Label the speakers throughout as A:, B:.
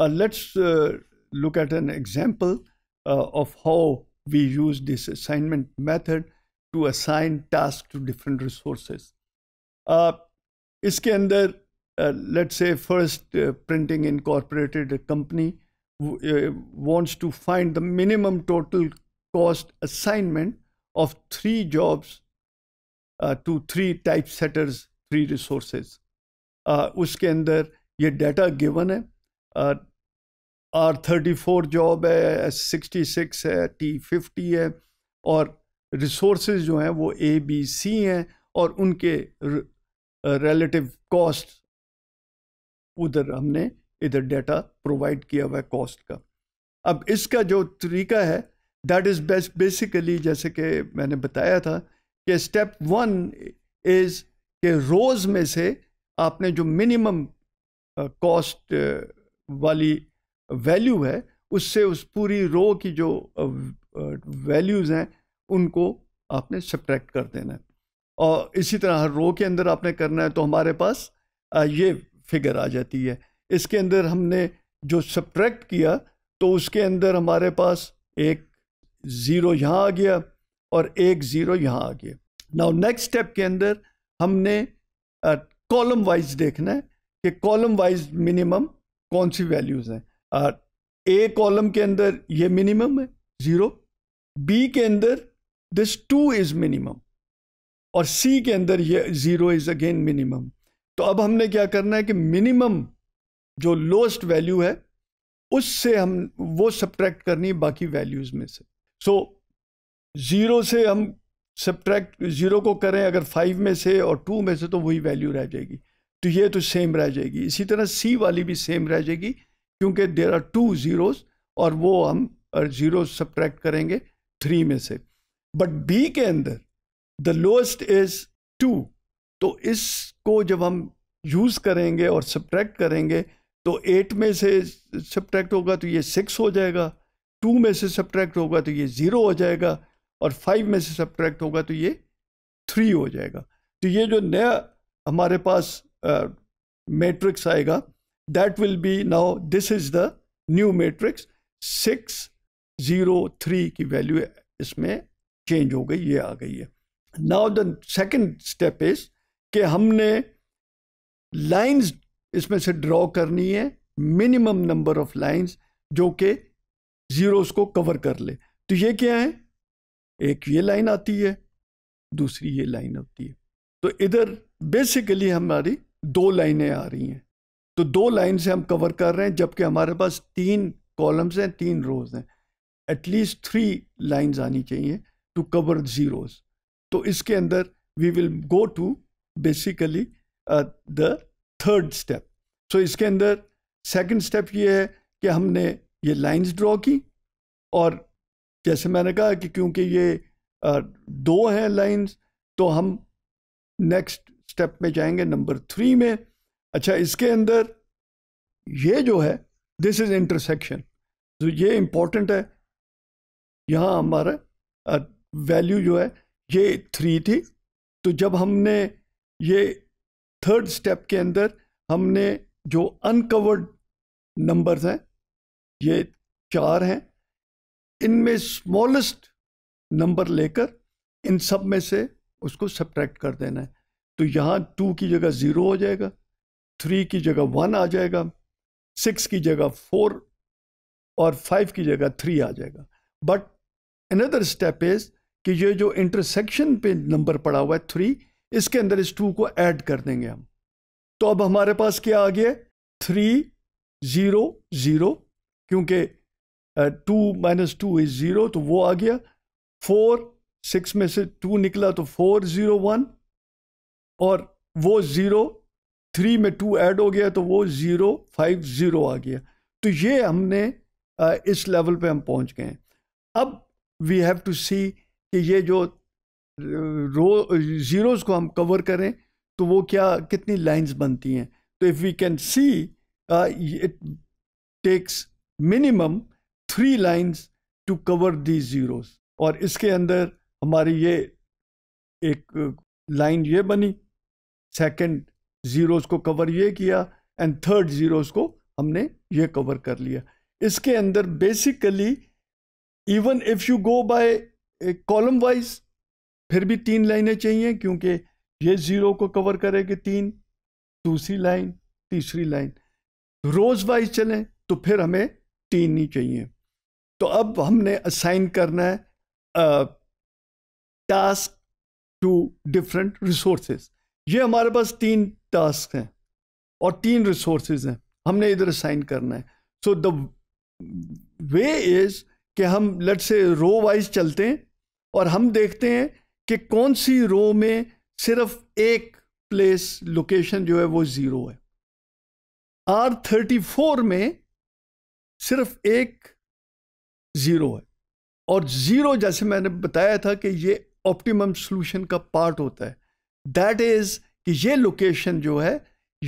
A: Uh, let's uh, look at an example uh, of how we use this assignment method to assign tasks to different resources. इसके अंदर let's say first uh, printing incorporated a company uh, wants to find the minimum total cost assignment of three jobs uh, to three typesetters three resources उसके अंदर ये data given है R thirty four job है S sixty six है T fifty है और resource जो हैं वो ए बी सी हैं और उनके रिलेटिव कॉस्ट uh, उधर हमने इधर डेटा प्रोवाइड किया हुआ है कॉस्ट का अब इसका जो तरीका है दैट इज़ बेस्ट बेसिकली जैसे कि मैंने बताया था कि स्टेप वन इज़ के रोज़ में से आपने जो मिनिमम कॉस्ट uh, uh, वाली वैल्यू है उससे उस पूरी रो की जो वैल्यूज़ हैं उनको आपने सब्ट्रैक्ट कर देना है और इसी तरह हर रो के अंदर आपने करना है तो हमारे पास ये फिगर आ जाती है इसके अंदर हमने जो सब्ट्रैक्ट किया तो उसके अंदर हमारे पास एक ज़ीरो यहाँ आ गया और एक ज़ीरो यहाँ आ गया नाउ नेक्स्ट स्टेप के अंदर हमने कॉलम वाइज देखना है कि कॉलम वाइज मिनिमम कौन सी वैल्यूज़ हैं और ए कॉलम के अंदर ये मिनिमम है ज़ीरो बी के अंदर दिस टू इज़ मिनिमम और सी के अंदर ये ज़ीरो इज़ अगेन मिनिमम तो अब हमने क्या करना है कि मिनिमम जो लोएस्ट वैल्यू है उससे हम वो सब्ट्रैक्ट करनी है बाकी वैल्यूज़ में से सो so, ज़ीरो से हम सब्ट्रैक्ट ज़ीरो को करें अगर फाइव में से और टू में से तो वही वैल्यू रह जाएगी तो ये तो सेम रह जाएगी इसी तरह सी वाली भी सेम रह जाएगी क्योंकि देर आर टू ज़ीरोस और वो हम ज़ीरो सब्ट्रैक्ट करेंगे थ्री में से बट बी के अंदर द लोएस्ट इज़ टू तो इसको जब हम यूज़ करेंगे और सब्ट्रैक्ट करेंगे तो एट में से सब्ट्रैक्ट होगा तो ये सिक्स हो जाएगा टू में से सब्ट्रैक्ट होगा तो ये ज़ीरो हो जाएगा और फाइव में से सब्ट्रैक्ट होगा तो ये थ्री हो जाएगा तो ये जो नया हमारे पास मैट्रिक्स आएगा that will be now this is the new matrix six zero three की वैल्यू इसमें चेंज हो गई ये आ गई है now the second step is कि हमने लाइंस इसमें से ड्रॉ करनी है मिनिमम नंबर ऑफ लाइंस जो कि जीरोस को कवर कर ले तो ये क्या है एक ये लाइन आती है दूसरी ये लाइन आती है तो इधर बेसिकली हमारी दो लाइनें आ रही हैं तो दो लाइन से हम कवर कर रहे हैं जबकि हमारे पास तीन कॉलम्स हैं तीन रोज हैं एटलीस्ट थ्री लाइन्स आनी चाहिए टू कवर जीरोज तो इसके अंदर we will go to basically the third step so इसके अंदर सेकंड स्टेप ये है कि हमने ये लाइंस ड्रॉ की और जैसे मैंने कहा कि क्योंकि ये uh, दो हैं लाइंस तो हम नेक्स्ट स्टेप में जाएंगे नंबर थ्री में अच्छा इसके अंदर ये जो है दिस इज इंटरसेक्शन तो ये इम्पोर्टेंट है यहाँ हमारा वैल्यू जो है ये थ्री थी तो जब हमने ये थर्ड स्टेप के अंदर हमने जो अनकवर्ड नंबर्स हैं ये चार हैं इनमें स्मॉलेस्ट नंबर लेकर इन सब में से उसको सब्ट्रैक्ट कर देना है तो यहाँ टू की जगह ज़ीरो हो जाएगा थ्री की जगह वन आ जाएगा सिक्स की जगह फोर और फाइव की जगह थ्री आ जाएगा बट अनदर स्टेप इज कि ये जो इंटरसेक्शन पे नंबर पड़ा हुआ है थ्री इसके अंदर इस टू को ऐड कर देंगे हम तो अब हमारे पास क्या आ गया थ्री ज़ीरो ज़ीरो क्योंकि two minus two is zero तो वो आ गया फोर सिक्स में से टू निकला तो फोर ज़ीरो वन और वो ज़ीरो थ्री में टू ऐड हो गया तो वो ज़ीरो फाइव ज़ीरो आ गया तो ये हमने इस लेवल पे हम पहुंच गए हैं अब वी हैव टू सी कि ये जो रो ज़ीरोज़ को हम कवर करें तो वो क्या कितनी लाइंस बनती हैं तो if we can see it takes minimum three lines to cover the zeros और इसके अंदर हमारी ये एक लाइन ये बनी सेकंड ज़ीरोज़ को कवर ये किया एंड थर्ड ज़ीरोस को हमने ये कवर कर लिया इसके अंदर basically even if you go by column wise फिर भी तीन लाइनें चाहिए क्योंकि ये ज़ीरो को कवर करेगी तीन दूसरी लाइन तीसरी लाइन रोज़ वाइज चलें तो फिर हमें तीन ही चाहिए तो अब हमने असाइन करना है टास्क टू डिफरेंट रिसोर्सेज ये हमारे पास तीन टास्क हैं और तीन रिसोर्सेज हैं हमने इधर असाइन करना है सो द वे इज कि हम लट से रो वाइज चलते हैं और हम देखते हैं कि कौन सी रो में सिर्फ एक प्लेस लोकेशन जो है वो ज़ीरो है आर थर्टी फोर में सिर्फ एक ज़ीरो है और ज़ीरो जैसे मैंने बताया था कि ये ऑप्टिमम सॉल्यूशन का पार्ट होता है दैट इज़ कि ये लोकेशन जो है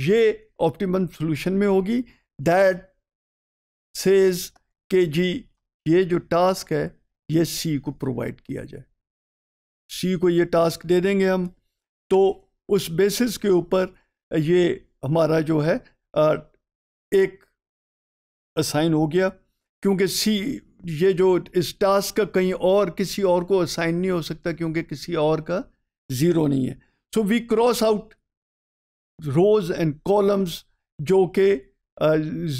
A: ये ऑप्टिमम सोल्यूशन में होगी दैट सेज के जी ये जो टास्क है ये सी को प्रोवाइड किया जाए सी को ये टास्क दे देंगे हम तो उस बेसिस के ऊपर ये हमारा जो है एक असाइन हो गया क्योंकि सी ये जो इस टास्क का कहीं और किसी और को असाइन नहीं हो सकता क्योंकि किसी और का ज़ीरो नहीं है so we cross out rows and columns जो कि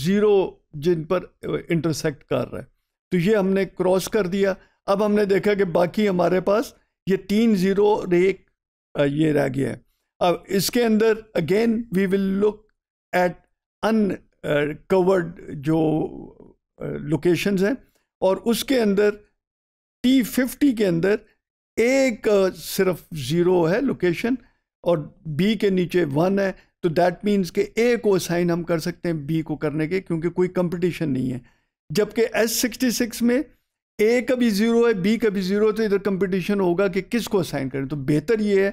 A: ज़ीरो जिन पर इंटरसेक्ट कर रहा है तो ये हमने क्रॉस कर दिया अब हमने देखा कि बाकी हमारे पास ये तीन ज़ीरो रेक ये रह गया है अब इसके अंदर again we will look at uncovered जो लोकेशंस हैं और उसके अंदर टी फिफ्टी के अंदर एक सिर्फ ज़ीरो है लोकेशन और बी के नीचे वन है तो दैट मीन्स के ए को साइन हम कर सकते हैं बी को करने के क्योंकि कोई कंपटीशन नहीं है जबकि एस सिक्सटी सिक्स में ए का भी ज़ीरो है बी का भी ज़ीरो तो इधर कंपटीशन होगा कि किसको असाइन करें तो बेहतर ये है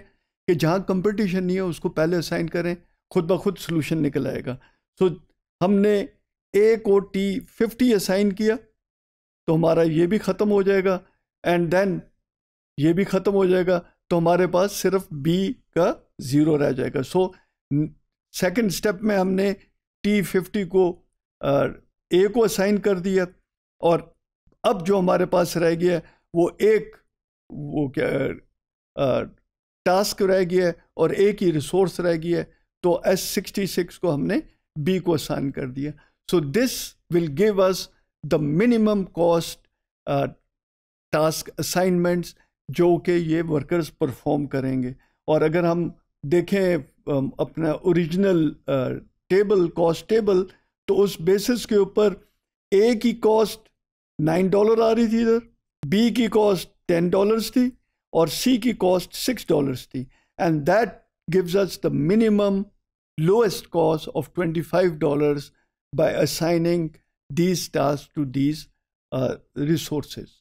A: कि जहाँ कंपटीशन नहीं है उसको पहले असाइन करें खुद ब खुद सोल्यूशन निकल आएगा सो हमने ए को टी फिफ्टी असाइन किया तो हमारा ये भी ख़त्म हो जाएगा एंड देन ये भी ख़त्म हो जाएगा तो हमारे पास सिर्फ बी का ज़ीरो रह जाएगा सो सेकंड स्टेप में हमने टी फिफ्टी को ए को असाइन कर दिया और अब जो हमारे पास रह गया है वो एक वो क्या टास्क रह गया है और एक ही रिसोर्स रह गया है तो एस सिक्सटी सिक्स को हमने बी को असाइन कर दिया so this will give us the minimum cost task assignments जो कि ये वर्कर्स परफॉर्म करेंगे और अगर हम देखें अपना ओरिजिनल टेबल कॉस्ट टेबल तो उस बेसिस के ऊपर ए की कॉस्ट नाइन डॉलर आ रही थी इधर बी की कॉस्ट टेन डॉलर्स थी और सी की कॉस्ट सिक्स डॉलर्स थी and that is the minimum lowest cost of twenty five dollars by assigning these task to these resources